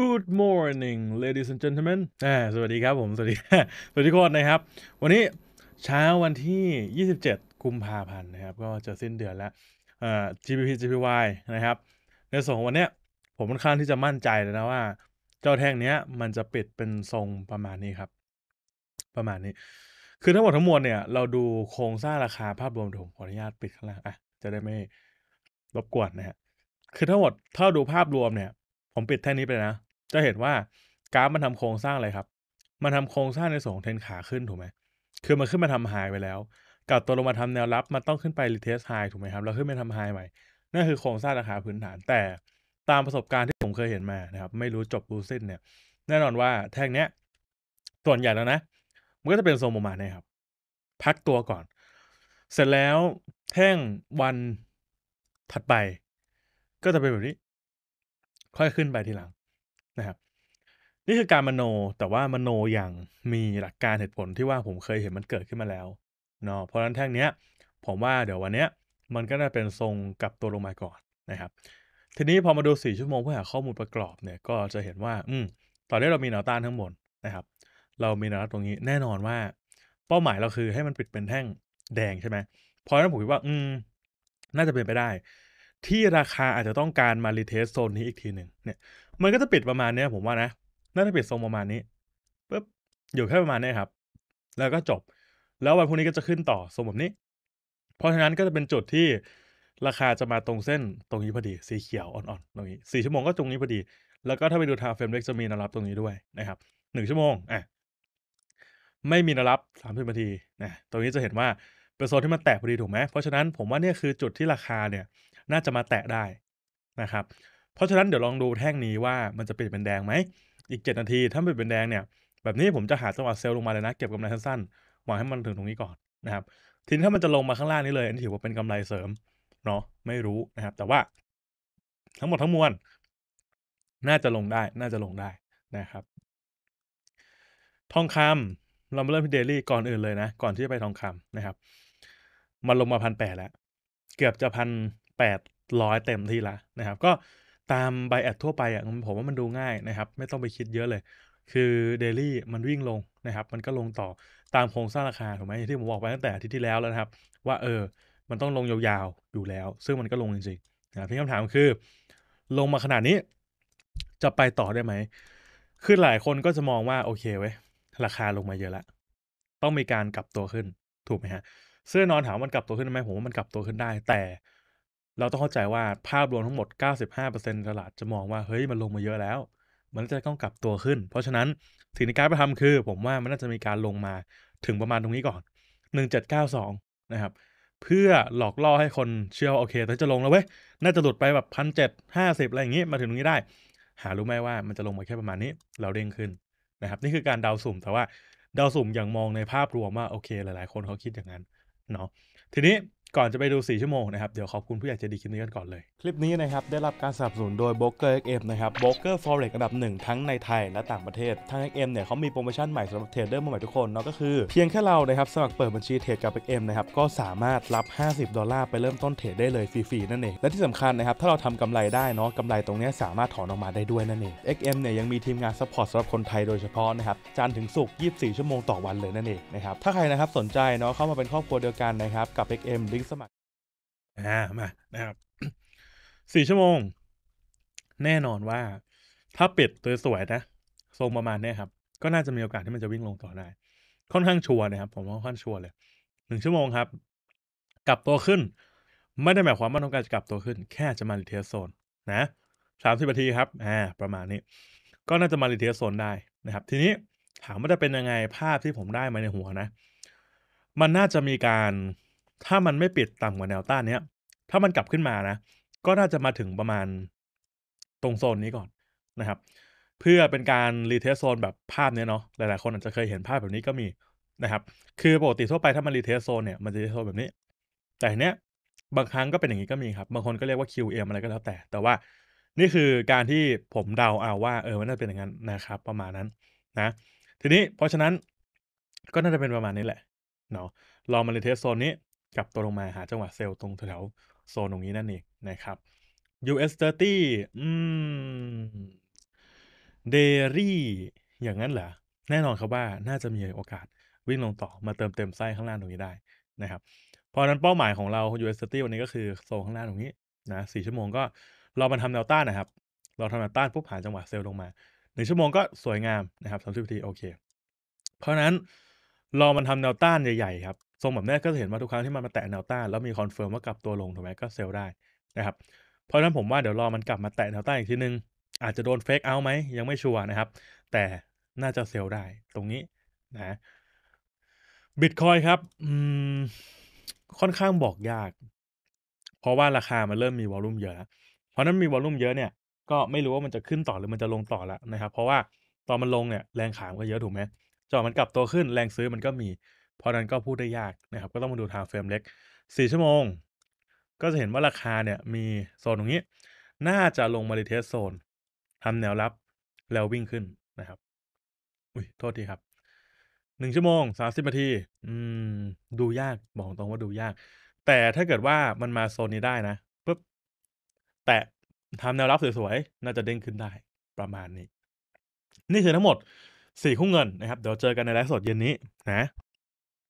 Good morning ladies and gentlemen สวัสดีครับผม สวัสดี สวัสดีทุกคนนะครับ วันนี้ เช้าวันที่ 27กุมภาพันธ์นะครับ ก็จะสิ้นเดือนแล้วอ่า GPP GPY นะครับ ในส่องวันเนี้ย ผมค่อนข้างที่จะมั่นใจเลยนะว่า เจ้าแท่งเนี้ย มันจะปิดเป็นทรงประมาณนี้ครับ ประมาณนี้ คือทั้งหมดทั้งมวลเนี่ย เราดูโครงสร้างราคาภาพรวมผมขออนุญาตปิดข้างล่างอ่ะ จะได้ไม่รบกวนนะฮะ คือทั้งหมด ถ้าดูภาพรวมเนี่ยผมปิดแท่งนี้ไปนะ จะเห็นว่ากราฟมันทำโครงสร้างอะไรครับ มันทำโครงสร้างในส่วนของเทนขาขึ้นถูกไหมคือมันขึ้นมาทำไฮไปแล้ว กับตัวลงมาทำแนวรับ มันต้องขึ้นไปรีเทสไฮถูกไหมครับ เราขึ้นไปทำไฮใหม่ นั่นคือโครงสร้างราคาพื้นฐาน แต่ตามประสบการณ์ที่ผมเคยเห็นมานะครับ ไม่รู้จบรู้สิ้นเนี่ย แน่นอนว่าแท่งเนี้ยส่วนใหญ่แล้วนะมันก็จะเป็นโซมมาณนีครับ พักตัวก่อน เสร็จแล้วแท่งวันถัดไป ก็จะเป็นแบบนี้ค่อยขึ้นไปทีหลังนะครับ นี่คือการมโนแต่ว่ามโนอย่างมีหลักการเหตุผลที่ว่าผมเคยเห็นมันเกิดขึ้นมาแล้วเนาะเพราะฉะนั้นแท่งเนี้ยผมว่าเดี๋ยววันเนี้ยมันก็จะเป็นทรงกลับตัวลงมาก่อนนะครับ ทีนี้พอมาดู4ชั่วโมงเพื่อหาข้อมูลประกอบเนี่ย ก็จะเห็นว่า อืมตอนนี้เรามีแนวต้านทั้งหมดนะครับ เรามีแนวรับตรงนี้ แน่นอนว่า เป้าหมายเราคือให้มันปิดเป็นแท่งแดงใช่ไหมพอแล้วผมคิดว่า อืม น่าจะเป็นไปได้ที่ราคาอาจจะต้องการมารีเทสโซนนี้อีกทีหนึ่งเนี่ย มันก็จะปิดประมาณนี้ผมว่านะน่าจะปิดทรงประมาณนี้ปุ๊บ อยู่แค่ประมาณนี้ครับ แล้วก็จบ แล้ววันพรุ่งนี้ก็จะขึ้นต่อทรงแบบนี้ เพราะฉะนั้นก็จะเป็นจุดที่ราคาจะมาตรงเส้นตรงนี้พอดี สีเขียวอ่อนๆตรงนี้สี่ชั่วโมงก็ตรงนี้พอดี แล้วก็ถ้าไปดูทางเฟรมเล็กจะมีนารับตรงนี้ด้วยนะครับ หนึ่งชั่วโมง อ่ะ ไม่มีนารับสามสิบนาที นะ ตรงนี้จะเห็นว่าเป็นโซนที่มันแตกพอดีถูกไหมเพราะฉะนั้นผมว่านี่คือจุดที่ราคาเนี่ยน่าจะมาแตะได้นะครับ เพราะฉะนั้นเดี๋ยวลองดูแท่งนี้ว่ามันจะเปลี่ยนเป็นแดงไหม อีก7นาทีถ้าเปลี่ยนเป็นแดงเนี่ย แบบนี้ผมจะหาจังหวะเซลล์ลงมาเลยนะ เก็บกำไรสั้นๆหวังให้มันถึงตรงนี้ก่อนนะครับทีนี้ถ้ามันจะลงมาข้างล่างนี้เลยอันนี้ถือว่าเป็นกำไรเสริม เนาะไม่รู้นะครับ แต่ว่าทั้งหมดทั้งมวลน่าจะลงได้ น่าจะลงได้นะครับ ทองคำเรามาเริ่มที่เดลี่ก่อนอื่นเลยนะ ก่อนที่จะไปทองคำนะครับ มันลงมาพันแปดแล้วเกือบจะพัน800เต็มทีละนะครับ ก็ตามไบแอดทั่วไปอ่ะผมว่ามันดูง่ายนะครับ ไม่ต้องไปคิดเยอะเลย คือเดลี่มันวิ่งลงนะครับ มันก็ลงต่อตามโครงสร้างราคาถูกไหมที่ผมบอกไปตั้งแต่อาทิตย์ที่แล้วแล้วนะครับ ว่าเออ มันต้องลงยาวๆอยู่แล้ว ซึ่งมันก็ลงจริงๆนะพี่คำถามคือลงมาขนาดนี้จะไปต่อได้ไหมคือหลายคนก็จะมองว่าโอเคเว้ยราคาลงมาเยอะละ ต้องมีการกลับตัวขึ้นถูกไหมฮะเสื้อนอนถามมันกลับตัวขึ้นไหมผมว่ามันกลับตัวขึ้นได้ แต่เราต้องเข้าใจว่าภาพรวมทั้งหมด 95%ตลาดจะมองว่าเฮ้ยมันลงมาเยอะแล้ว มันจะต้องกลับตัวขึ้น เพราะฉะนั้น สิ่งที่การไปทำคือ ผมว่ามันน่าจะมีการลงมาถึงประมาณตรงนี้ก่อน 1792 นะครับ เพื่อหลอกล่อให้คนเชื่อโอเคตอนจะลงแล้วเว้ย น่าจะหลุดไปแบบพันเจ็ดห้าสิบอะไรอย่างนี้ มาถึงตรงนี้ได้ หารู้ไหมว่ามันจะลงมาแค่ประมาณนี้เราเด้งขึ้นนะครับ นี่คือการเดาสุ่มแต่ว่าเดาสุ่มอย่างมองในภาพรวมว่าโอเค หลายๆ คนเขาคิดอย่างนั้นเนาะทีนี้ก่อนจะไปดู 4 ชั่วโมงนะครับ เดี๋ยวขอบคุณผู้ใหญ่จะดีคลิปนี้กันก่อนเลย คลิปนี้นะครับ ได้รับการสนับสนุนโดย b r o k e r XM นะครับ b r o k e r Forex อันดับหนึ่งทั้งในไทยและต่างประเทศ ทาง XM เนี่ยเขามีโปรโมชั่นใหม่สำหรับเทรดเดอร์มาใหม่ทุกคนเนาะก็คือ เพียงแค่เรานะครับ สมัครเปิดบัญชีเทรดกับ XM นะครับก็สามารถรับ 50 ดอลลาร์ไปเริ่มต้นเทรดได้เลยฟรีๆ นั่นเอง และที่สำคัญนะครับถ้าเราทำกำไรได้เนาะกำไรตรงนี้สามารถถอนออกมาได้ด้วยนั่นเอง XM เนี่ยยังมีทีมงานซัพพอร์ตสำหรับคนไทยโดยเฉพาะนะครับจันถึงศุกร์24 ชั่วโมงต่อวันเลยนั่นเองนะครับถ้าใครนะครับสนใจเนาะเข้ามาเป็นครอบครัวเดียวกันนะครับกับ XM ลิงสมัครอ่ามานะครับ สี่ชั่วโมง แน่นอนว่า ถ้าเป็ดตัวสวยนะ ทรงประมาณนี้ครับ ก็น่าจะมีโอกาสที่มันจะวิ่งลงต่อได้ค่อนข้างชัวร์นะครับผมว่าค่อนข้างชัวร์เลยหนึ่งชั่วโมงครับกลับตัวขึ้นไม่ได้หมายความว่าต้องการจะกลับตัวขึ้น แค่จะมาลีเทียโซนนะสามสิบนาทีครับอ่าประมาณนี้ ก็น่าจะมาลีเทียโซนได้นะครับ ทีนี้ถามว่าจะเป็นยังไงภาพที่ผมได้มาในหัวนะ มันน่าจะมีการถ้ามันไม่ปิดต่ำกว่าแนวต้านเนี้ยถ้ามันกลับขึ้นมานะ ก็น่าจะมาถึงประมาณตรงโซนนี้ก่อนนะครับ เพื่อเป็นการรีเทสโซนแบบภาพเนี้ยเนาะ หลายๆคนอาจจะเคยเห็นภาพแบบนี้ก็มีนะครับ คือปกติทั่วไปถ้ามันรีเทสโซนเนี่ย มันจะรีเทสโซนแบบนี้ แต่เนี้ยบางครั้งก็เป็นอย่างนี้ก็มีครับ บางคนก็เรียกว่า QM อะไรก็แล้วแต่ แต่ว่านี่คือการที่ผมเดาเอาว่าเออมันน่าจะเป็นอย่างนั้นนะครับ ประมาณนั้นนะ ทีนี้เพราะฉะนั้นก็น่าจะเป็นประมาณนี้แหละเนาะลองมาเลเทสโซนนี้กลับตัวลงมาหาจังหวะเซลล์ตรงแถวโซนตรงนี้นั่นเองนะครับ US 30อืมเดรี่อย่างนั้นเหรอ แน่นอนครับว่าน่าจะมีโอกาสวิ่งลงต่อมาเติมเต็มไส้ข้างล่างตรงนี้ได้นะครับ เพราะนั้นเป้าหมายของเรา US 30วันนี้ก็คือโซนข้างล่างตรงนี้นะสี่ชั่วโมงก็เรามาทำแนวต้านนะครับเราทำแนวต้านปุ๊บ่านจังหวะเซลล์ลงมาหนึ่งชั่วโมงก็สวยงามนะครับสามสิบนาทีโอเคเพราะนั้นเรามันทำแนวต้านใหญ่ๆครับทรงแบบนี้ก็เห็นว่าทุกครั้งที่มันมาแตะแนวต้านแล้วมีคอนเฟิร์มว่ากลับตัวลงถูกไหมก็เซลล์ได้นะครับเพราะฉะนั้นผมว่าเดี๋ยวรอมันกลับมาแตะแนวต้านอีกทีนึง อาจจะโดนเฟกเอาไหมยังไม่ชัวร์นะครับ แต่น่าจะเซลล์ได้ตรงนี้นะบิตคอยครับค่อนข้างบอกยาก เพราะว่าราคามันเริ่มมีวอลุ่มเยอะ เพราะนั้นมีวอลุ่มเยอะเนี่ยก็ไม่รู้ว่ามันจะขึ้นต่อหรือมันจะลงต่อละนะครับเพราะว่าตอนมันลงเนี่ยแรงขายก็เยอะถูกไหมจอมันกลับตัวขึ้นแรงซื้อมันก็มีพราะนั้นก็พูดได้ยากนะครับก็ต้องมาดูทางเฟรมเล็ก4ชั่วโมงก็จะเห็นว่าราคาเนี่ย มีโซนตรงนี้ น่าจะลงมาดิเทสโซนทำแนวรับแล้ววิ่งขึ้นนะครับ อุ้ยโทษทีครับหนึ่งชั่วโมงสามสิบนาที อืม ดูยากบอกตรงว่าดูยาก แต่ถ้าเกิดว่ามันมาโซนนี้ได้นะปุ๊บแต่ทำแนวรับสวยๆน่าจะเด้งขึ้นได้ ประมาณนี้ นี่คือทั้งหมดสี่คู่เงินนะครับเดี๋ยวเจอกันในไลฟ์สดเย็นนี้นะ